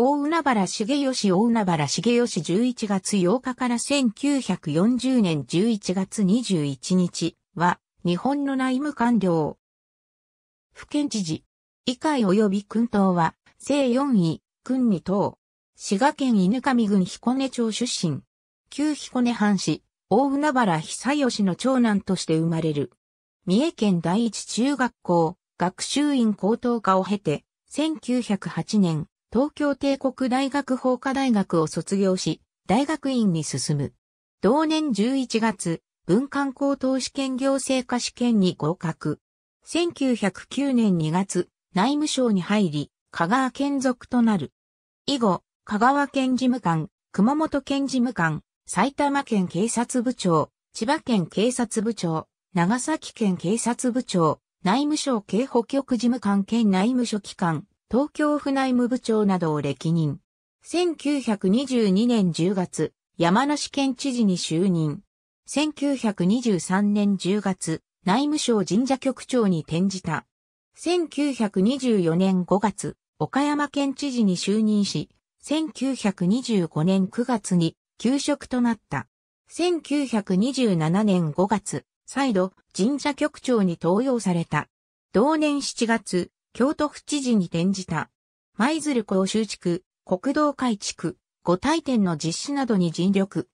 大海原重吉大海原重吉11月8日から1940年11月21日は日本の内務官僚。府県知事。以下及び君党は、正4位、君2等。滋賀県犬上郡彦根町出身。旧彦根藩士、大海原久吉の長男として生まれる。三重県第一中学校、学習院高等科を経て、1908年、東京帝国大学法科大学を卒業し、大学院に進む。同年11月、文官高等試験行政科試験に合格。1909年2月、内務省に入り、香川県属となる。以後、香川県事務官、熊本県事務官、埼玉県警察部長、千葉県警察部長、長崎県警察部長、内務省警保局事務官兼内務書記官、東京府内務部長などを歴任。1922年10月、山梨県知事に就任。1923年10月、内務省神社局長に転じた。1924年5月、岡山県知事に就任し、1925年9月に休職となった。1927年5月、再度神社局長に登用された。同年7月、京都府知事に転じた。舞鶴港州地区、国道改築、五体店の実施などに尽力。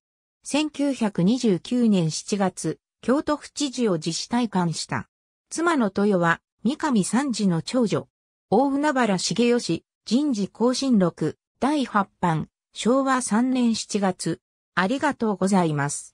1929年7月、京都府知事を自治体官した。妻の豊は、三上三次の長女。大海原重義、人事更新録、第8版、昭和3年7月。ありがとうございます。